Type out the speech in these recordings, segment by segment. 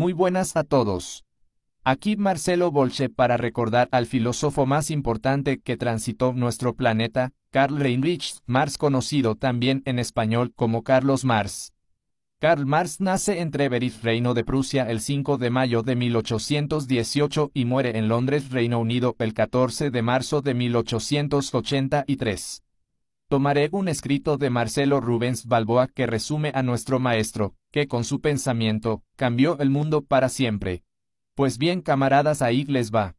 Muy buenas a todos. Aquí Marcelo Bolche para recordar al filósofo más importante que transitó nuestro planeta, Karl Heinrich Marx, conocido también en español como Carlos Marx. Karl Marx nace en Treveris, Reino de Prusia, el 5 de mayo de 1818 y muere en Londres, Reino Unido, el 14 de marzo de 1883 tomaré un escrito de Marcelo Rubens Balboa que resume a nuestro maestro, que con su pensamiento, cambió el mundo para siempre. Pues bien, camaradas, ahí les va.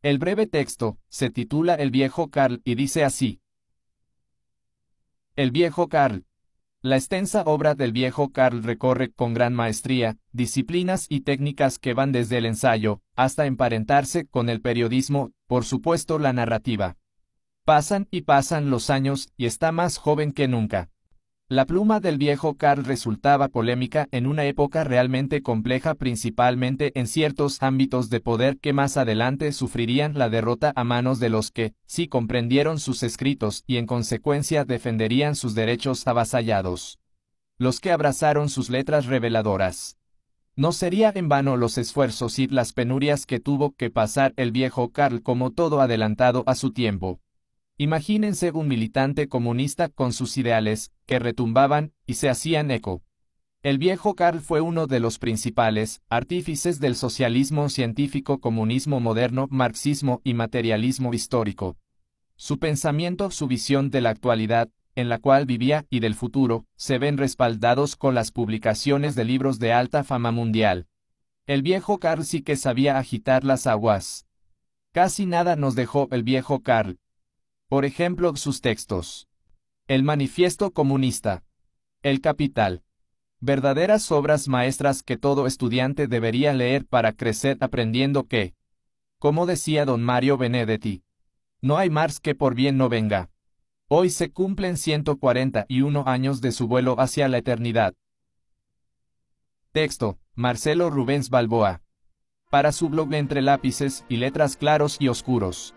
El breve texto, se titula El viejo Carl y dice así. El viejo Carl. La extensa obra del viejo Carl recorre con gran maestría, disciplinas y técnicas que van desde el ensayo, hasta emparentarse con el periodismo, por supuesto la narrativa. Pasan y pasan los años y está más joven que nunca. La pluma del viejo Carl resultaba polémica en una época realmente compleja principalmente en ciertos ámbitos de poder que más adelante sufrirían la derrota a manos de los que, si comprendieron sus escritos y en consecuencia defenderían sus derechos avasallados. Los que abrazaron sus letras reveladoras. No sería en vano los esfuerzos y las penurias que tuvo que pasar el viejo Carl como todo adelantado a su tiempo. Imagínense un militante comunista con sus ideales, que retumbaban y se hacían eco. El viejo Karl fue uno de los principales artífices del socialismo científico, comunismo moderno, marxismo y materialismo histórico. Su pensamiento, su visión de la actualidad, en la cual vivía, y del futuro, se ven respaldados con las publicaciones de libros de alta fama mundial. El viejo Karl sí que sabía agitar las aguas. Casi nada nos dejó el viejo Karl, por ejemplo, sus textos. El Manifiesto Comunista. El Capital. Verdaderas obras maestras que todo estudiante debería leer para crecer aprendiendo que, como decía don Mario Benedetti, no hay mars que por bien no venga. Hoy se cumplen 141 años de su vuelo hacia la eternidad. Texto, Marcelo Rubens Balboa. Para su blog Entre lápices y letras claros y oscuros.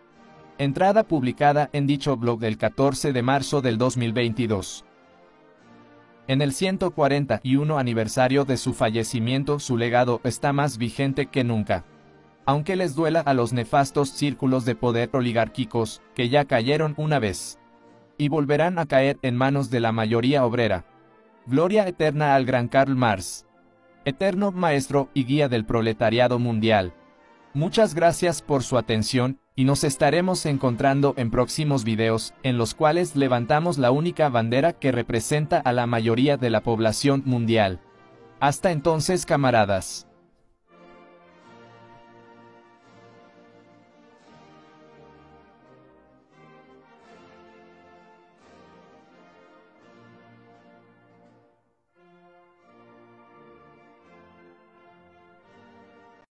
Entrada publicada en dicho blog del 14 de marzo del 2022. En el 141 aniversario de su fallecimiento su legado está más vigente que nunca. Aunque les duela a los nefastos círculos de poder oligárquicos, que ya cayeron una vez. Y volverán a caer en manos de la mayoría obrera. Gloria eterna al gran Karl Marx. Eterno maestro y guía del proletariado mundial. Muchas gracias por su atención y nos estaremos encontrando en próximos videos, en los cuales levantamos la única bandera que representa a la mayoría de la población mundial. Hasta entonces camaradas.